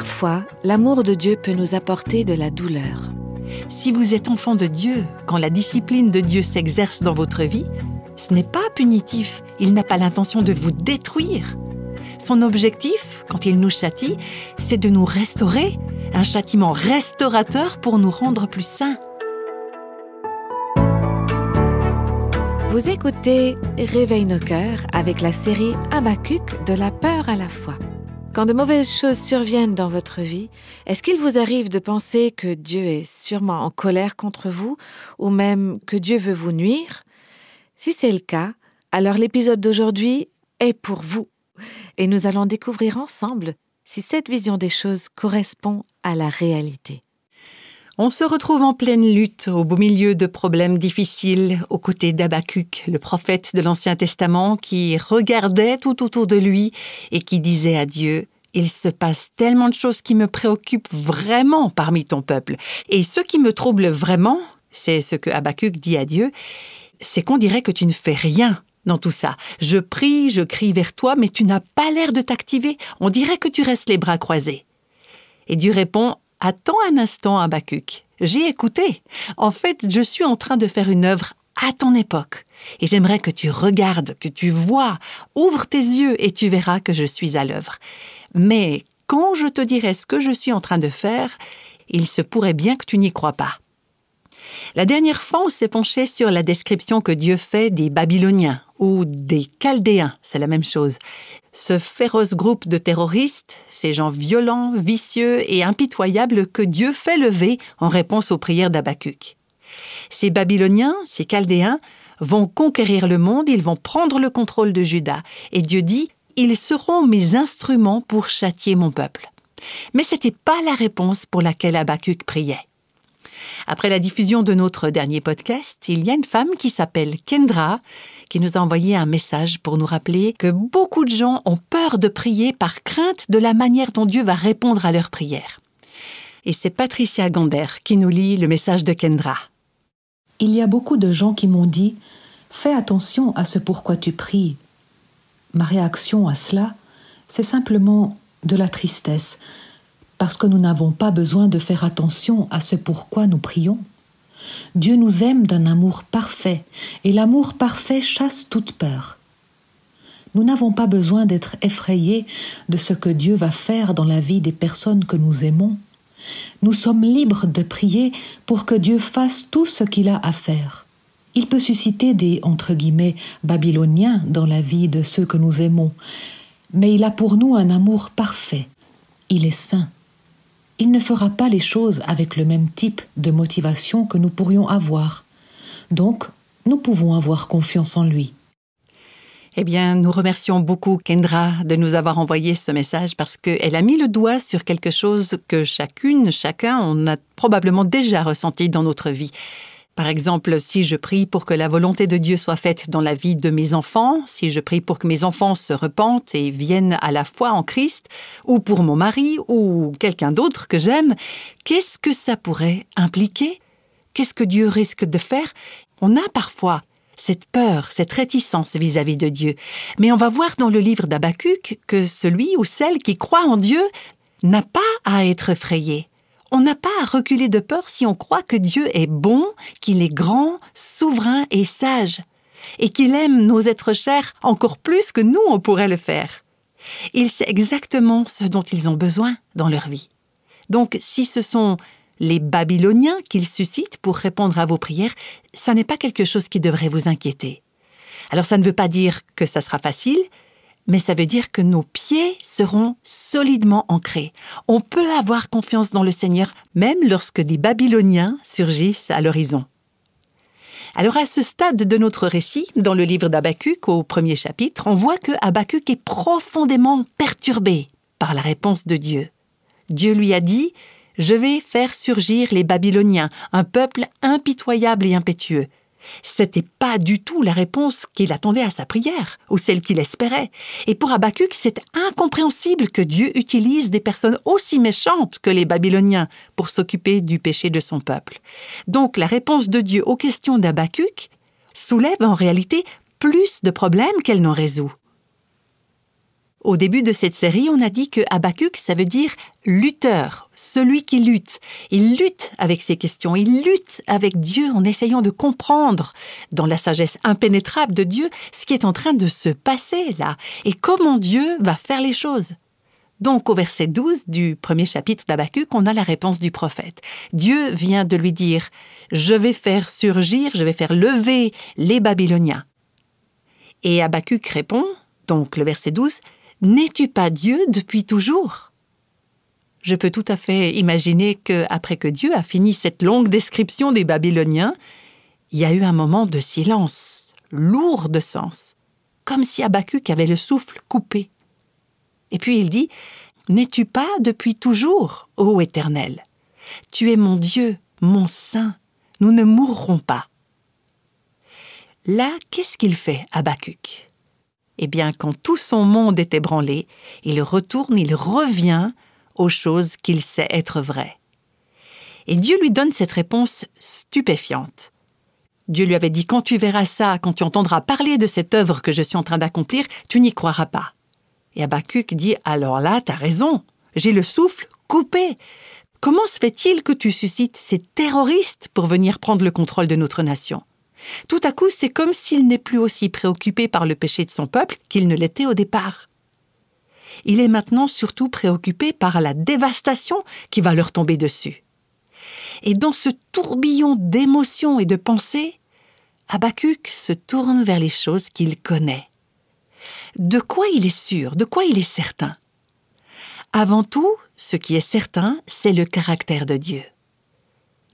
Parfois, l'amour de Dieu peut nous apporter de la douleur. Si vous êtes enfant de Dieu, quand la discipline de Dieu s'exerce dans votre vie, ce n'est pas punitif, il n'a pas l'intention de vous détruire. Son objectif, quand il nous châtie, c'est de nous restaurer, un châtiment restaurateur pour nous rendre plus sains. Vous écoutez Réveille nos cœurs avec la série Abacuc de la peur à la foi. Quand de mauvaises choses surviennent dans votre vie, est-ce qu'il vous arrive de penser que Dieu est sûrement en colère contre vous ou même que Dieu veut vous nuire Si c'est le cas, alors l'épisode d'aujourd'hui est pour vous et nous allons découvrir ensemble si cette vision des choses correspond à la réalité. On se retrouve en pleine lutte, au beau milieu de problèmes difficiles, aux côtés d'Abacuc, le prophète de l'Ancien Testament, qui regardait tout autour de lui et qui disait à Dieu il se passe tellement de choses qui me préoccupent vraiment parmi ton peuple. Et ce qui me trouble vraiment, c'est ce que Abacuc dit à Dieu, c'est qu'on dirait que tu ne fais rien dans tout ça. Je prie, je crie vers toi, mais tu n'as pas l'air de t'activer. On dirait que tu restes les bras croisés. Et Dieu répond Attends un instant, Abacuc. J'ai écouté. En fait, je suis en train de faire une œuvre à ton époque. Et j'aimerais que tu regardes, que tu vois, ouvre tes yeux et tu verras que je suis à l'œuvre. Mais quand je te dirai ce que je suis en train de faire, il se pourrait bien que tu n'y crois pas. La dernière fois, on s'est penché sur la description que Dieu fait des Babyloniens ou des Chaldéens, c'est la même chose, ce féroce groupe de terroristes, ces gens violents, vicieux et impitoyables que Dieu fait lever en réponse aux prières d'Abacuc. Ces Babyloniens, ces Chaldéens, vont conquérir le monde, ils vont prendre le contrôle de Juda, et Dieu dit, Ils seront mes instruments pour châtier mon peuple. Mais ce n'était pas la réponse pour laquelle Abacuc priait. Après la diffusion de notre dernier podcast, il y a une femme qui s'appelle Kendra qui nous a envoyé un message pour nous rappeler que beaucoup de gens ont peur de prier par crainte de la manière dont Dieu va répondre à leurs prières. Et c'est Patricia Gander qui nous lit le message de Kendra. Il y a beaucoup de gens qui m'ont dit Fais attention à ce pourquoi tu pries. Ma réaction à cela, c'est simplement de la tristesse, parce que nous n'avons pas besoin de faire attention à ce pourquoi nous prions. Dieu nous aime d'un amour parfait, et l'amour parfait chasse toute peur. Nous n'avons pas besoin d'être effrayés de ce que Dieu va faire dans la vie des personnes que nous aimons. Nous sommes libres de prier pour que Dieu fasse tout ce qu'il a à faire. Il peut susciter des entre guillemets babyloniens dans la vie de ceux que nous aimons, mais il a pour nous un amour parfait. Il est saint il ne fera pas les choses avec le même type de motivation que nous pourrions avoir. Donc, nous pouvons avoir confiance en lui. Eh bien, nous remercions beaucoup Kendra de nous avoir envoyé ce message parce qu'elle a mis le doigt sur quelque chose que chacune, chacun, on a probablement déjà ressenti dans notre vie. Par exemple, si je prie pour que la volonté de Dieu soit faite dans la vie de mes enfants, si je prie pour que mes enfants se repentent et viennent à la foi en Christ, ou pour mon mari ou quelqu'un d'autre que j'aime, qu'est-ce que ça pourrait impliquer Qu'est-ce que Dieu risque de faire On a parfois cette peur, cette réticence vis-à-vis de Dieu. Mais on va voir dans le livre d'Abacuc que celui ou celle qui croit en Dieu n'a pas à être effrayé. On n'a pas à reculer de peur si on croit que Dieu est bon, qu'il est grand, souverain et sage, et qu'il aime nos êtres chers encore plus que nous on pourrait le faire. Il sait exactement ce dont ils ont besoin dans leur vie. Donc si ce sont les Babyloniens qu'ils suscitent pour répondre à vos prières, ça n'est pas quelque chose qui devrait vous inquiéter. Alors ça ne veut pas dire que ça sera facile, mais ça veut dire que nos pieds seront solidement ancrés. On peut avoir confiance dans le Seigneur même lorsque des Babyloniens surgissent à l'horizon. Alors à ce stade de notre récit, dans le livre d'Abacuc au premier chapitre, on voit que Abacuc est profondément perturbé par la réponse de Dieu. Dieu lui a dit ⁇ Je vais faire surgir les Babyloniens, un peuple impitoyable et impétueux. C'était pas du tout la réponse qu'il attendait à sa prière, ou celle qu'il espérait. Et pour Habakkuk, c'est incompréhensible que Dieu utilise des personnes aussi méchantes que les Babyloniens pour s'occuper du péché de son peuple. Donc la réponse de Dieu aux questions d'Habakkuk soulève en réalité plus de problèmes qu'elle n'en résout. Au début de cette série, on a dit que Habakkuk, ça veut dire lutteur, celui qui lutte. Il lutte avec ses questions, il lutte avec Dieu en essayant de comprendre, dans la sagesse impénétrable de Dieu, ce qui est en train de se passer là, et comment Dieu va faire les choses. Donc au verset 12 du premier chapitre d'Abacuc, on a la réponse du prophète. Dieu vient de lui dire ⁇ Je vais faire surgir, je vais faire lever les Babyloniens ⁇ Et Abacuc répond, donc le verset 12, N'es-tu pas Dieu depuis toujours Je peux tout à fait imaginer que, après que Dieu a fini cette longue description des Babyloniens, il y a eu un moment de silence, lourd de sens, comme si Abacuc avait le souffle coupé. Et puis il dit N'es-tu pas depuis toujours, ô Éternel Tu es mon Dieu, mon Saint, nous ne mourrons pas. Là, qu'est-ce qu'il fait, Abacuc eh bien, quand tout son monde est ébranlé, il retourne, il revient aux choses qu'il sait être vraies. Et Dieu lui donne cette réponse stupéfiante. Dieu lui avait dit, quand tu verras ça, quand tu entendras parler de cette œuvre que je suis en train d'accomplir, tu n'y croiras pas. Et Abacuc dit, alors là, tu as raison, j'ai le souffle coupé. Comment se fait-il que tu suscites ces terroristes pour venir prendre le contrôle de notre nation tout à coup, c'est comme s'il n'est plus aussi préoccupé par le péché de son peuple qu'il ne l'était au départ. Il est maintenant surtout préoccupé par la dévastation qui va leur tomber dessus. Et dans ce tourbillon d'émotions et de pensées, Habakkuk se tourne vers les choses qu'il connaît. De quoi il est sûr, de quoi il est certain Avant tout, ce qui est certain, c'est le caractère de Dieu.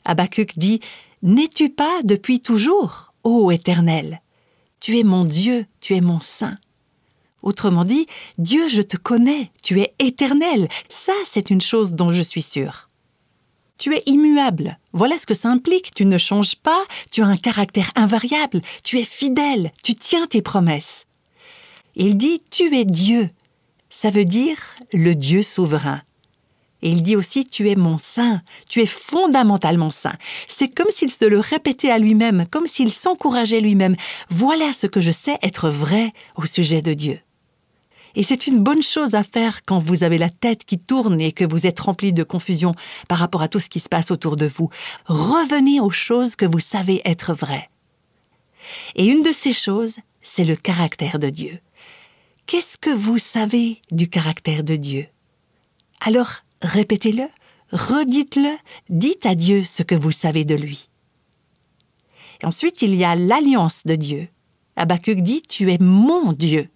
Habakkuk dit N'es-tu pas depuis toujours, ô Éternel Tu es mon Dieu, tu es mon Saint. Autrement dit, Dieu, je te connais, tu es éternel, ça c'est une chose dont je suis sûre. Tu es immuable, voilà ce que ça implique, tu ne changes pas, tu as un caractère invariable, tu es fidèle, tu tiens tes promesses. Il dit, tu es Dieu, ça veut dire le Dieu souverain, et il dit aussi, tu es mon saint, tu es fondamentalement saint. C'est comme s'il se le répétait à lui-même, comme s'il s'encourageait lui-même. Voilà ce que je sais être vrai au sujet de Dieu. Et c'est une bonne chose à faire quand vous avez la tête qui tourne et que vous êtes rempli de confusion par rapport à tout ce qui se passe autour de vous. Revenez aux choses que vous savez être vraies. Et une de ces choses, c'est le caractère de Dieu. Qu'est-ce que vous savez du caractère de Dieu Alors, Répétez-le, redites-le, dites à Dieu ce que vous savez de lui. ensuite, il y a l'alliance de Dieu. Habacuc dit Tu es mon Dieu.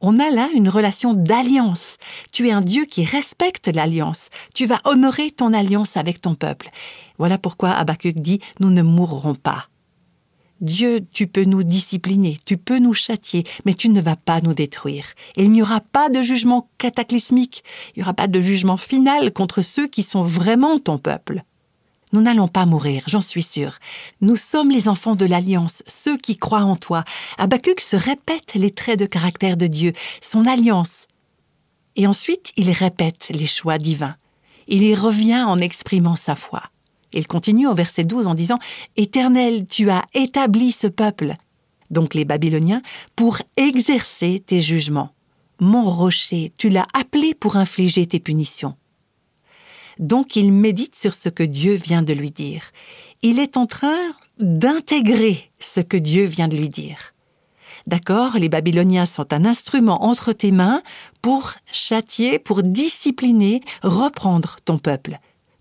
On a là une relation d'alliance. Tu es un Dieu qui respecte l'alliance. Tu vas honorer ton alliance avec ton peuple. Voilà pourquoi Habacuc dit Nous ne mourrons pas. Dieu, tu peux nous discipliner, tu peux nous châtier, mais tu ne vas pas nous détruire. Et il n'y aura pas de jugement cataclysmique, il n'y aura pas de jugement final contre ceux qui sont vraiment ton peuple. Nous n'allons pas mourir, j'en suis sûr. Nous sommes les enfants de l'Alliance, ceux qui croient en toi. Habakkuk se répète les traits de caractère de Dieu, son alliance. Et ensuite, il répète les choix divins. Il y revient en exprimant sa foi. Il continue au verset 12 en disant Éternel, tu as établi ce peuple, donc les Babyloniens, pour exercer tes jugements. Mon rocher, tu l'as appelé pour infliger tes punitions. Donc il médite sur ce que Dieu vient de lui dire. Il est en train d'intégrer ce que Dieu vient de lui dire. D'accord, les Babyloniens sont un instrument entre tes mains pour châtier, pour discipliner, reprendre ton peuple.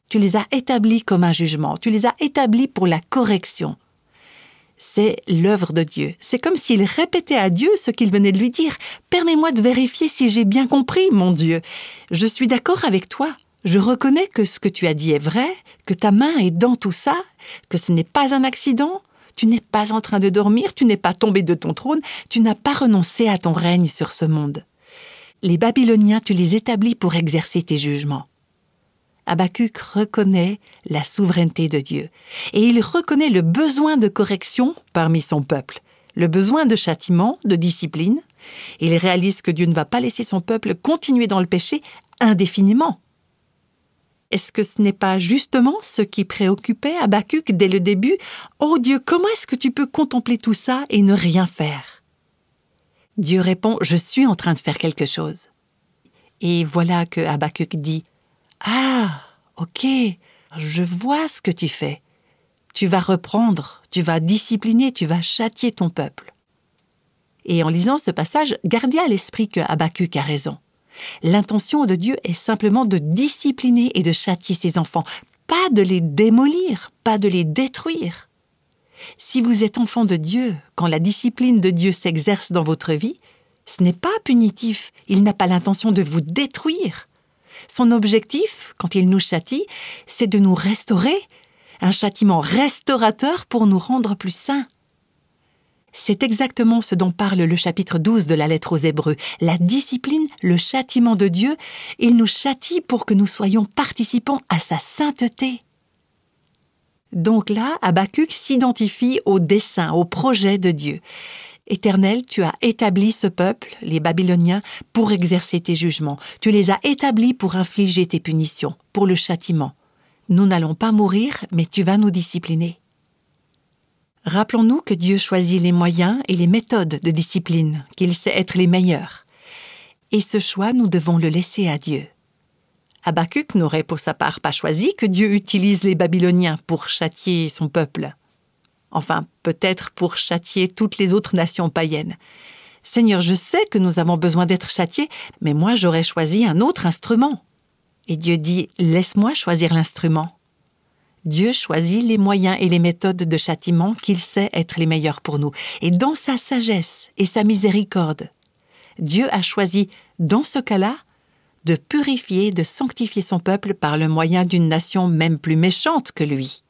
Tu les as établis comme un jugement, tu les as établis pour la correction. C'est l'œuvre de Dieu. C'est comme s'il répétait à Dieu ce qu'il venait de lui dire. Permets-moi de vérifier si j'ai bien compris, mon Dieu. Je suis d'accord avec toi. Je reconnais que ce que tu as dit est vrai, que ta main est dans tout ça, que ce n'est pas un accident, tu n'es pas en train de dormir, tu n'es pas tombé de ton trône, tu n'as pas renoncé à ton règne sur ce monde. Les Babyloniens, tu les établis pour exercer tes jugements. Habakkuk reconnaît la souveraineté de Dieu et il reconnaît le besoin de correction parmi son peuple, le besoin de châtiment, de discipline. Il réalise que Dieu ne va pas laisser son peuple continuer dans le péché indéfiniment. Est-ce que ce n'est pas justement ce qui préoccupait Habakkuk dès le début Oh Dieu, comment est-ce que tu peux contempler tout ça et ne rien faire Dieu répond Je suis en train de faire quelque chose. Et voilà que Habakkuk dit ah, ok, je vois ce que tu fais. Tu vas reprendre, tu vas discipliner, tu vas châtier ton peuple. Et en lisant ce passage, gardez à l'esprit que Habakkuk a raison. L'intention de Dieu est simplement de discipliner et de châtier ses enfants, pas de les démolir, pas de les détruire. Si vous êtes enfant de Dieu, quand la discipline de Dieu s'exerce dans votre vie, ce n'est pas punitif, il n'a pas l'intention de vous détruire, son objectif, quand il nous châtie, c'est de nous restaurer, un châtiment restaurateur pour nous rendre plus saints. C'est exactement ce dont parle le chapitre 12 de la lettre aux Hébreux. La discipline, le châtiment de Dieu, il nous châtie pour que nous soyons participants à sa sainteté. Donc là, Abacuc s'identifie au dessein, au projet de Dieu. Éternel, tu as établi ce peuple, les Babyloniens, pour exercer tes jugements. Tu les as établis pour infliger tes punitions, pour le châtiment. Nous n'allons pas mourir, mais tu vas nous discipliner. Rappelons-nous que Dieu choisit les moyens et les méthodes de discipline, qu'il sait être les meilleurs. Et ce choix, nous devons le laisser à Dieu. Habakkuk n'aurait pour sa part pas choisi que Dieu utilise les Babyloniens pour châtier son peuple enfin peut-être pour châtier toutes les autres nations païennes. Seigneur, je sais que nous avons besoin d'être châtiés, mais moi j'aurais choisi un autre instrument. Et Dieu dit, laisse-moi choisir l'instrument. Dieu choisit les moyens et les méthodes de châtiment qu'il sait être les meilleurs pour nous. Et dans sa sagesse et sa miséricorde, Dieu a choisi, dans ce cas-là, de purifier, de sanctifier son peuple par le moyen d'une nation même plus méchante que lui.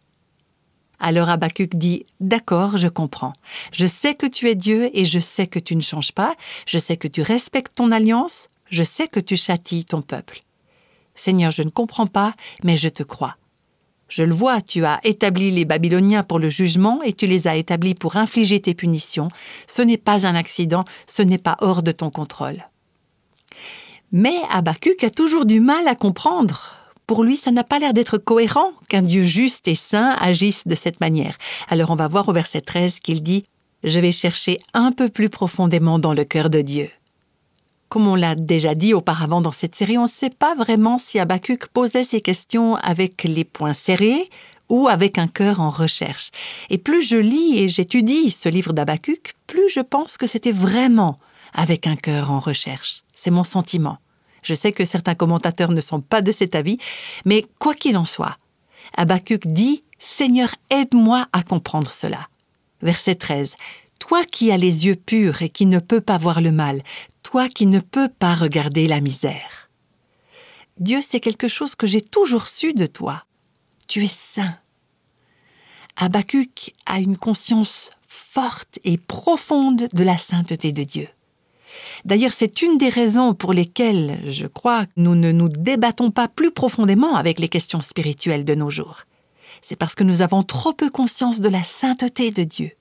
Alors Abacuc dit D'accord, je comprends. Je sais que tu es Dieu et je sais que tu ne changes pas. Je sais que tu respectes ton alliance. Je sais que tu châties ton peuple. Seigneur, je ne comprends pas, mais je te crois. Je le vois, tu as établi les Babyloniens pour le jugement et tu les as établis pour infliger tes punitions. Ce n'est pas un accident, ce n'est pas hors de ton contrôle. Mais Abacuc a toujours du mal à comprendre pour lui, ça n'a pas l'air d'être cohérent qu'un Dieu juste et saint agisse de cette manière. Alors on va voir au verset 13 qu'il dit ⁇ Je vais chercher un peu plus profondément dans le cœur de Dieu ⁇ comme on l'a déjà dit auparavant dans cette série, on ne sait pas vraiment si Habakkuk posait ses questions avec les poings serrés ou avec un cœur en recherche. Et plus je lis et j'étudie ce livre d'Habakkuk, plus je pense que c'était vraiment avec un cœur en recherche. C'est mon sentiment. Je sais que certains commentateurs ne sont pas de cet avis, mais quoi qu'il en soit, Habakkuk dit Seigneur, aide-moi à comprendre cela. Verset 13. Toi qui as les yeux purs et qui ne peux pas voir le mal, toi qui ne peux pas regarder la misère. Dieu, c'est quelque chose que j'ai toujours su de toi. Tu es saint. Habakkuk a une conscience forte et profonde de la sainteté de Dieu. D'ailleurs, c'est une des raisons pour lesquelles, je crois, nous ne nous débattons pas plus profondément avec les questions spirituelles de nos jours. C'est parce que nous avons trop peu conscience de la sainteté de Dieu.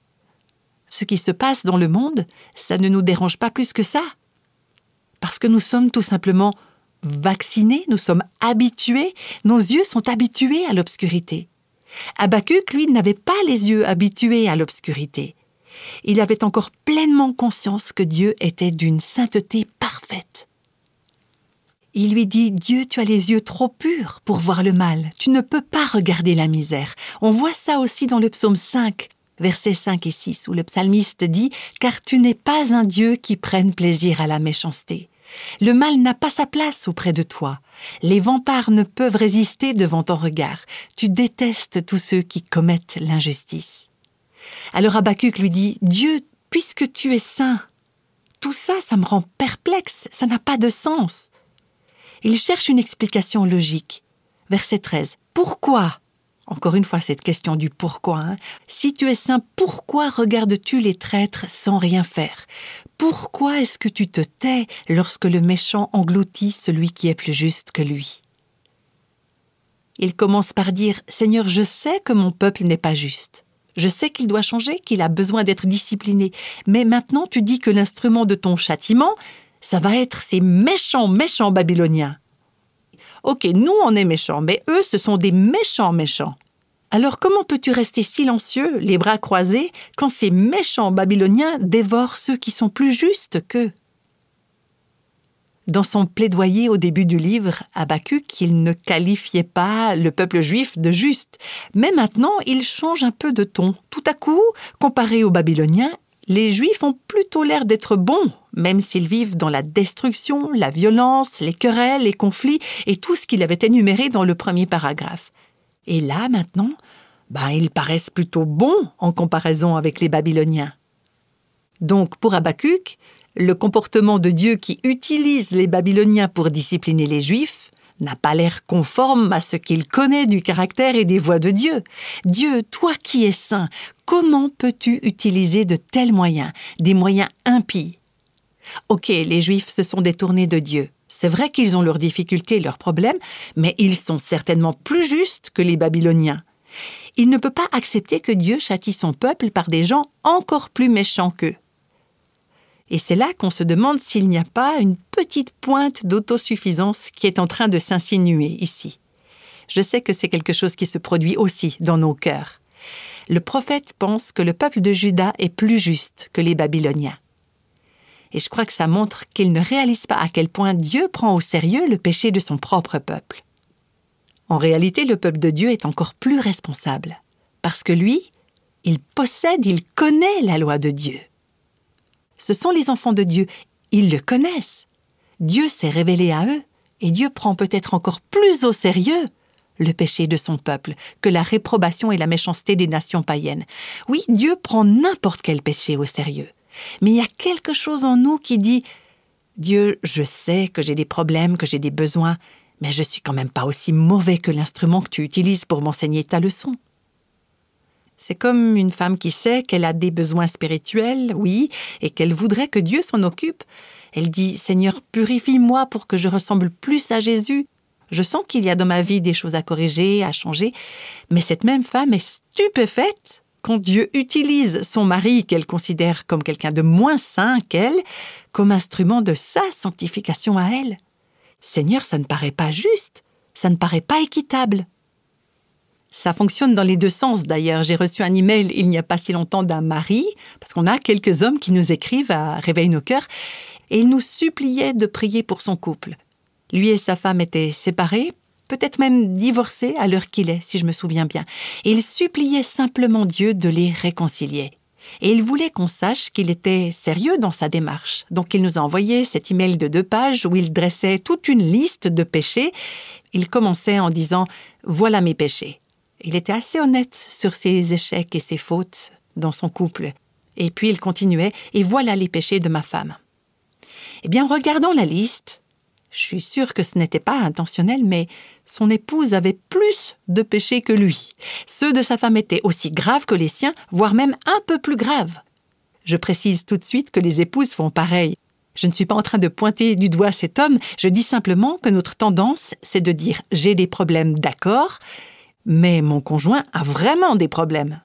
Ce qui se passe dans le monde, ça ne nous dérange pas plus que ça. Parce que nous sommes tout simplement vaccinés, nous sommes habitués, nos yeux sont habitués à l'obscurité. Abacuc lui, n'avait pas les yeux habitués à l'obscurité il avait encore pleinement conscience que Dieu était d'une sainteté parfaite. Il lui dit, Dieu, tu as les yeux trop purs pour voir le mal, tu ne peux pas regarder la misère. On voit ça aussi dans le psaume 5, versets 5 et 6, où le psalmiste dit, Car tu n'es pas un Dieu qui prenne plaisir à la méchanceté. Le mal n'a pas sa place auprès de toi. Les vantards ne peuvent résister devant ton regard. Tu détestes tous ceux qui commettent l'injustice. Alors Abacuc lui dit Dieu, puisque tu es saint, tout ça, ça me rend perplexe, ça n'a pas de sens. Il cherche une explication logique. Verset 13 Pourquoi encore une fois, cette question du pourquoi. Hein. Si tu es saint, pourquoi regardes-tu les traîtres sans rien faire Pourquoi est-ce que tu te tais lorsque le méchant engloutit celui qui est plus juste que lui Il commence par dire Seigneur, je sais que mon peuple n'est pas juste. Je sais qu'il doit changer, qu'il a besoin d'être discipliné. Mais maintenant, tu dis que l'instrument de ton châtiment, ça va être ces méchants, méchants babyloniens. Ok, nous, on est méchants, mais eux, ce sont des méchants, méchants. Alors comment peux-tu rester silencieux, les bras croisés, quand ces méchants babyloniens dévorent ceux qui sont plus justes qu'eux dans son plaidoyer au début du livre, Habakkuk, qu'il ne qualifiait pas le peuple juif de juste. Mais maintenant, il change un peu de ton. Tout à coup, comparé aux Babyloniens, les Juifs ont plutôt l'air d'être bons, même s'ils vivent dans la destruction, la violence, les querelles, les conflits et tout ce qu'il avait énuméré dans le premier paragraphe. Et là, maintenant, ben, ils paraissent plutôt bons en comparaison avec les Babyloniens. Donc, pour Habakkuk, le comportement de Dieu qui utilise les Babyloniens pour discipliner les Juifs n'a pas l'air conforme à ce qu'il connaît du caractère et des voies de Dieu. Dieu, toi qui es saint, comment peux-tu utiliser de tels moyens, des moyens impies Ok, les Juifs se sont détournés de Dieu. C'est vrai qu'ils ont leurs difficultés et leurs problèmes, mais ils sont certainement plus justes que les Babyloniens. Il ne peut pas accepter que Dieu châtie son peuple par des gens encore plus méchants qu'eux. Et c'est là qu'on se demande s'il n'y a pas une petite pointe d'autosuffisance qui est en train de s'insinuer ici. Je sais que c'est quelque chose qui se produit aussi dans nos cœurs. Le prophète pense que le peuple de Juda est plus juste que les Babyloniens. Et je crois que ça montre qu'il ne réalise pas à quel point Dieu prend au sérieux le péché de son propre peuple. En réalité, le peuple de Dieu est encore plus responsable, parce que lui, il possède, il connaît la loi de Dieu. Ce sont les enfants de Dieu. Ils le connaissent. Dieu s'est révélé à eux et Dieu prend peut-être encore plus au sérieux le péché de son peuple que la réprobation et la méchanceté des nations païennes. Oui, Dieu prend n'importe quel péché au sérieux. Mais il y a quelque chose en nous qui dit Dieu, je sais que j'ai des problèmes, que j'ai des besoins, mais je suis quand même pas aussi mauvais que l'instrument que tu utilises pour m'enseigner ta leçon. C'est comme une femme qui sait qu'elle a des besoins spirituels, oui, et qu'elle voudrait que Dieu s'en occupe. Elle dit Seigneur, purifie-moi pour que je ressemble plus à Jésus. Je sens qu'il y a dans ma vie des choses à corriger, à changer, mais cette même femme est stupéfaite quand Dieu utilise son mari qu'elle considère comme quelqu'un de moins saint qu'elle, comme instrument de sa sanctification à elle. Seigneur, ça ne paraît pas juste, ça ne paraît pas équitable. Ça fonctionne dans les deux sens d'ailleurs. J'ai reçu un email il n'y a pas si longtemps d'un mari, parce qu'on a quelques hommes qui nous écrivent à Réveil nos cœurs, et il nous suppliait de prier pour son couple. Lui et sa femme étaient séparés, peut-être même divorcés à l'heure qu'il est, si je me souviens bien. il suppliait simplement Dieu de les réconcilier. Et il voulait qu'on sache qu'il était sérieux dans sa démarche. Donc il nous a envoyé cet email de deux pages où il dressait toute une liste de péchés. Il commençait en disant ⁇ Voilà mes péchés ⁇ il était assez honnête sur ses échecs et ses fautes dans son couple. Et puis il continuait, et voilà les péchés de ma femme. Eh bien, regardons la liste. Je suis sûre que ce n'était pas intentionnel, mais son épouse avait plus de péchés que lui. Ceux de sa femme étaient aussi graves que les siens, voire même un peu plus graves. Je précise tout de suite que les épouses font pareil. Je ne suis pas en train de pointer du doigt cet homme, je dis simplement que notre tendance, c'est de dire j'ai des problèmes, d'accord, mais mon conjoint a vraiment des problèmes.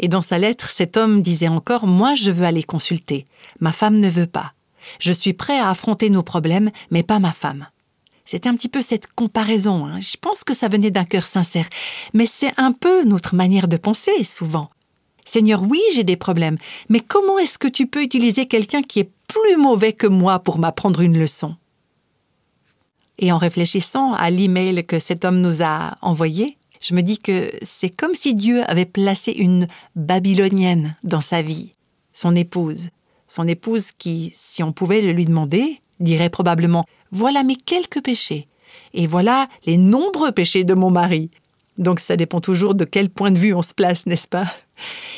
Et dans sa lettre, cet homme disait encore Moi, je veux aller consulter. Ma femme ne veut pas. Je suis prêt à affronter nos problèmes, mais pas ma femme. C'était un petit peu cette comparaison. Hein. Je pense que ça venait d'un cœur sincère. Mais c'est un peu notre manière de penser, souvent. Seigneur, oui, j'ai des problèmes, mais comment est-ce que tu peux utiliser quelqu'un qui est plus mauvais que moi pour m'apprendre une leçon et en réfléchissant à l'email que cet homme nous a envoyé, je me dis que c'est comme si Dieu avait placé une babylonienne dans sa vie, son épouse. Son épouse qui, si on pouvait le lui demander, dirait probablement Voilà mes quelques péchés, et voilà les nombreux péchés de mon mari. Donc ça dépend toujours de quel point de vue on se place, n'est-ce pas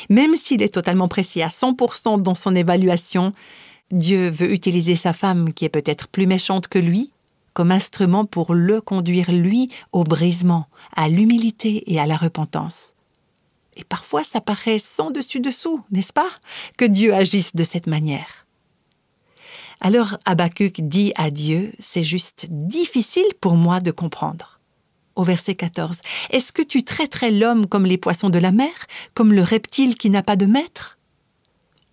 Même s'il est totalement précis à 100% dans son évaluation, Dieu veut utiliser sa femme qui est peut-être plus méchante que lui comme instrument pour le conduire lui au brisement, à l'humilité et à la repentance. Et parfois ça paraît sans dessus dessous, n'est-ce pas, que Dieu agisse de cette manière. Alors Habakkuk dit à Dieu, c'est juste difficile pour moi de comprendre. Au verset 14, Est-ce que tu traiterais l'homme comme les poissons de la mer, comme le reptile qui n'a pas de maître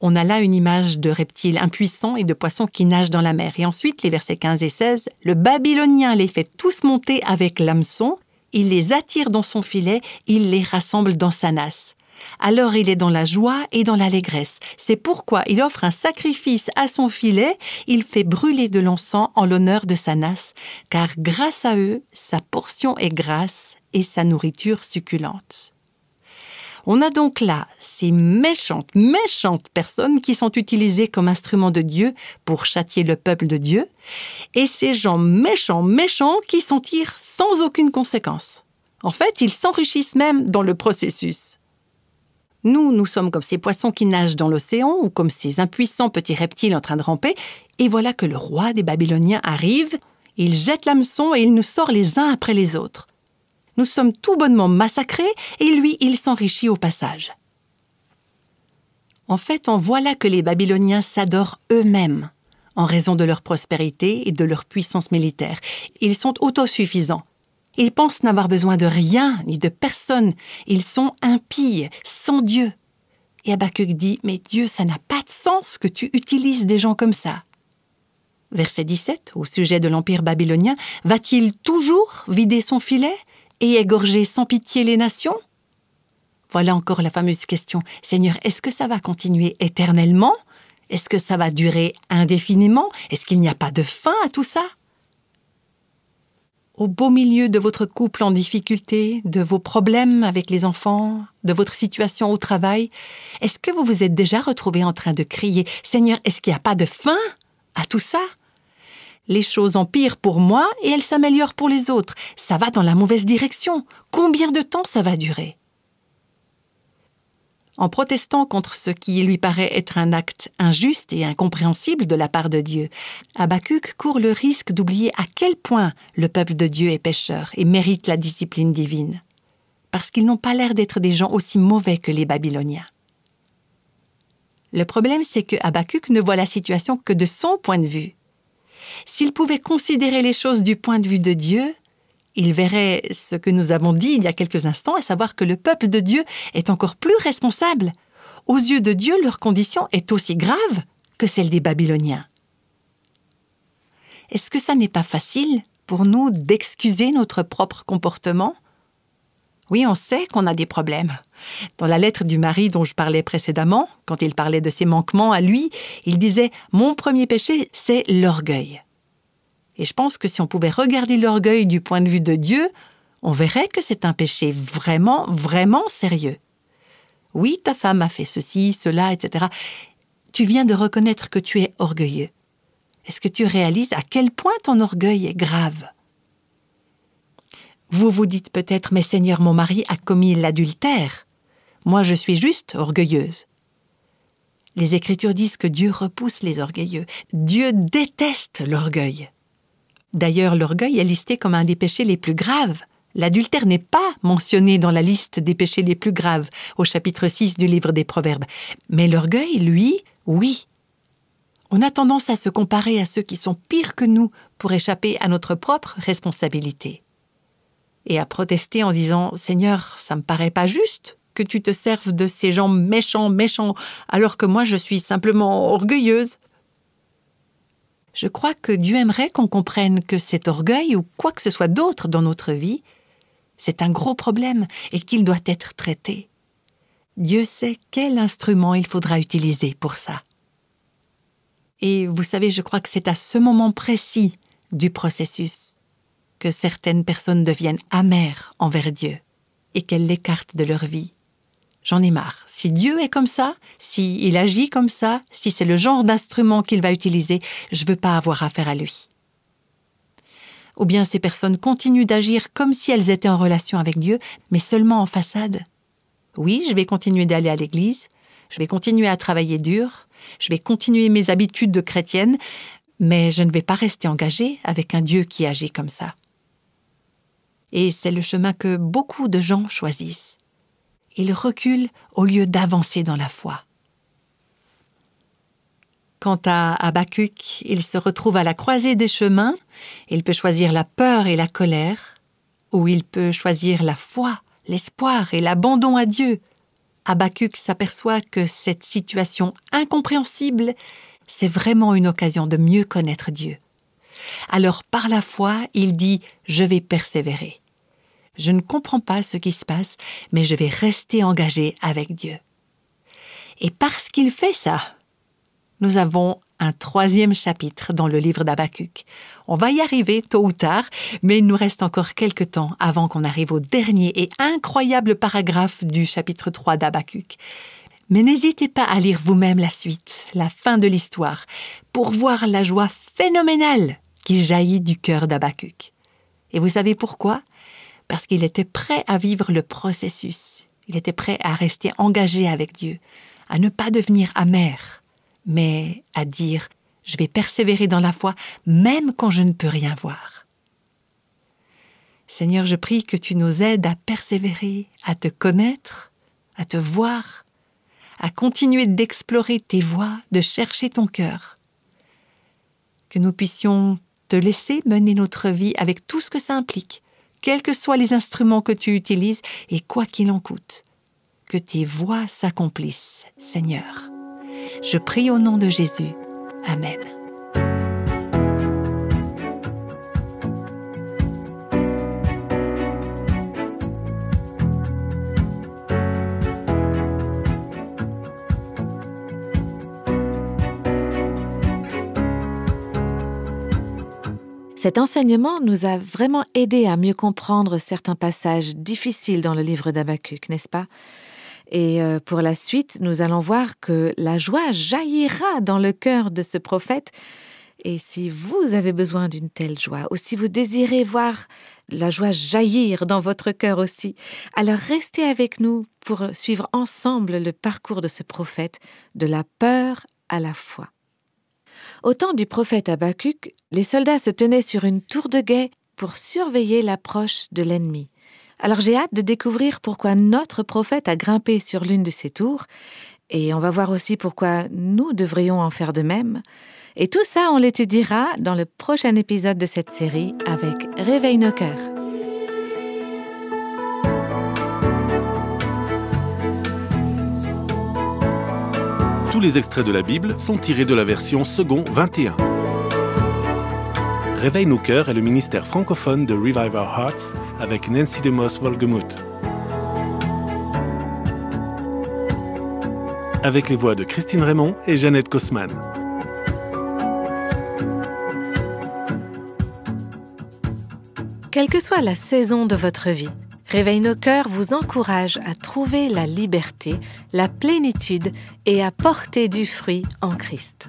on a là une image de reptiles impuissants et de poissons qui nagent dans la mer. Et ensuite, les versets 15 et 16, le Babylonien les fait tous monter avec l'hameçon, il les attire dans son filet, il les rassemble dans sa nasse. Alors il est dans la joie et dans l'allégresse. C'est pourquoi il offre un sacrifice à son filet, il fait brûler de l'encens en l'honneur de sa nasse, car grâce à eux, sa portion est grasse et sa nourriture succulente. On a donc là ces méchantes, méchantes personnes qui sont utilisées comme instruments de Dieu pour châtier le peuple de Dieu, et ces gens méchants, méchants qui s'en tirent sans aucune conséquence. En fait, ils s'enrichissent même dans le processus. Nous, nous sommes comme ces poissons qui nagent dans l'océan ou comme ces impuissants petits reptiles en train de ramper, et voilà que le roi des Babyloniens arrive, il jette l'hameçon et il nous sort les uns après les autres. Nous sommes tout bonnement massacrés et lui, il s'enrichit au passage. En fait, en voilà que les Babyloniens s'adorent eux-mêmes en raison de leur prospérité et de leur puissance militaire. Ils sont autosuffisants. Ils pensent n'avoir besoin de rien ni de personne. Ils sont impies, sans Dieu. Et Habakkuk dit Mais Dieu, ça n'a pas de sens que tu utilises des gens comme ça. Verset 17, au sujet de l'Empire babylonien, va-t-il toujours vider son filet et égorger sans pitié les nations Voilà encore la fameuse question. Seigneur, est-ce que ça va continuer éternellement Est-ce que ça va durer indéfiniment Est-ce qu'il n'y a pas de fin à tout ça Au beau milieu de votre couple en difficulté, de vos problèmes avec les enfants, de votre situation au travail, est-ce que vous vous êtes déjà retrouvé en train de crier Seigneur, est-ce qu'il n'y a pas de fin à tout ça les choses empirent pour moi et elles s'améliorent pour les autres. Ça va dans la mauvaise direction. Combien de temps ça va durer En protestant contre ce qui lui paraît être un acte injuste et incompréhensible de la part de Dieu, Habakkuk court le risque d'oublier à quel point le peuple de Dieu est pécheur et mérite la discipline divine. Parce qu'ils n'ont pas l'air d'être des gens aussi mauvais que les Babyloniens. Le problème, c'est que Habakkuk ne voit la situation que de son point de vue S'ils pouvaient considérer les choses du point de vue de Dieu, ils verraient ce que nous avons dit il y a quelques instants, à savoir que le peuple de Dieu est encore plus responsable. Aux yeux de Dieu, leur condition est aussi grave que celle des Babyloniens. Est-ce que ça n'est pas facile pour nous d'excuser notre propre comportement oui, on sait qu'on a des problèmes. Dans la lettre du mari dont je parlais précédemment, quand il parlait de ses manquements à lui, il disait ⁇ Mon premier péché, c'est l'orgueil ⁇ Et je pense que si on pouvait regarder l'orgueil du point de vue de Dieu, on verrait que c'est un péché vraiment, vraiment sérieux. Oui, ta femme a fait ceci, cela, etc. Tu viens de reconnaître que tu es orgueilleux. Est-ce que tu réalises à quel point ton orgueil est grave vous vous dites peut-être Mais Seigneur, mon mari a commis l'adultère. Moi, je suis juste orgueilleuse. Les Écritures disent que Dieu repousse les orgueilleux. Dieu déteste l'orgueil. D'ailleurs, l'orgueil est listé comme un des péchés les plus graves. L'adultère n'est pas mentionné dans la liste des péchés les plus graves au chapitre 6 du livre des Proverbes. Mais l'orgueil, lui, oui. On a tendance à se comparer à ceux qui sont pires que nous pour échapper à notre propre responsabilité et à protester en disant Seigneur, ça me paraît pas juste que tu te serves de ces gens méchants, méchants, alors que moi je suis simplement orgueilleuse. Je crois que Dieu aimerait qu'on comprenne que cet orgueil ou quoi que ce soit d'autre dans notre vie, c'est un gros problème et qu'il doit être traité. Dieu sait quel instrument il faudra utiliser pour ça. Et vous savez, je crois que c'est à ce moment précis du processus certaines personnes deviennent amères envers Dieu et qu'elles l'écartent de leur vie. J'en ai marre. Si Dieu est comme ça, si il agit comme ça, si c'est le genre d'instrument qu'il va utiliser, je ne veux pas avoir affaire à lui. Ou bien ces personnes continuent d'agir comme si elles étaient en relation avec Dieu, mais seulement en façade. Oui, je vais continuer d'aller à l'église, je vais continuer à travailler dur, je vais continuer mes habitudes de chrétienne, mais je ne vais pas rester engagée avec un Dieu qui agit comme ça et c'est le chemin que beaucoup de gens choisissent. Ils reculent au lieu d'avancer dans la foi. Quant à Habakkuk, il se retrouve à la croisée des chemins, il peut choisir la peur et la colère, ou il peut choisir la foi, l'espoir et l'abandon à Dieu. Habakkuk s'aperçoit que cette situation incompréhensible, c'est vraiment une occasion de mieux connaître Dieu. Alors par la foi, il dit ⁇ Je vais persévérer ⁇ je ne comprends pas ce qui se passe, mais je vais rester engagé avec Dieu. Et parce qu'il fait ça, nous avons un troisième chapitre dans le livre d'Abacuc. On va y arriver tôt ou tard, mais il nous reste encore quelques temps avant qu'on arrive au dernier et incroyable paragraphe du chapitre 3 d'Abacuc. Mais n'hésitez pas à lire vous-même la suite, la fin de l'histoire, pour voir la joie phénoménale qui jaillit du cœur d'Abacuc. Et vous savez pourquoi parce qu'il était prêt à vivre le processus. Il était prêt à rester engagé avec Dieu, à ne pas devenir amer, mais à dire Je vais persévérer dans la foi même quand je ne peux rien voir. Seigneur, je prie que tu nous aides à persévérer, à te connaître, à te voir, à continuer d'explorer tes voies, de chercher ton cœur. Que nous puissions te laisser mener notre vie avec tout ce que ça implique, quels que soient les instruments que tu utilises et quoi qu'il en coûte. Que tes voix s'accomplissent, Seigneur. Je prie au nom de Jésus. Amen. Cet enseignement nous a vraiment aidé à mieux comprendre certains passages difficiles dans le livre d'Abacuc, n'est-ce pas Et euh, pour la suite, nous allons voir que la joie jaillira dans le cœur de ce prophète. Et si vous avez besoin d'une telle joie, ou si vous désirez voir la joie jaillir dans votre cœur aussi, alors restez avec nous pour suivre ensemble le parcours de ce prophète de la peur à la foi. Au temps du prophète Habakkuk, les soldats se tenaient sur une tour de guet pour surveiller l'approche de l'ennemi. Alors j'ai hâte de découvrir pourquoi notre prophète a grimpé sur l'une de ces tours, et on va voir aussi pourquoi nous devrions en faire de même. Et tout ça, on l'étudiera dans le prochain épisode de cette série avec Réveille nos cœurs. Tous les extraits de la Bible sont tirés de la version second 21. Réveille nos cœurs est le ministère francophone de Revive Our Hearts avec Nancy DeMoss Volgemuth. Avec les voix de Christine Raymond et Jeannette Kosman. Quelle que soit la saison de votre vie, Réveille nos cœurs vous encourage à trouver la liberté, la plénitude et à porter du fruit en Christ.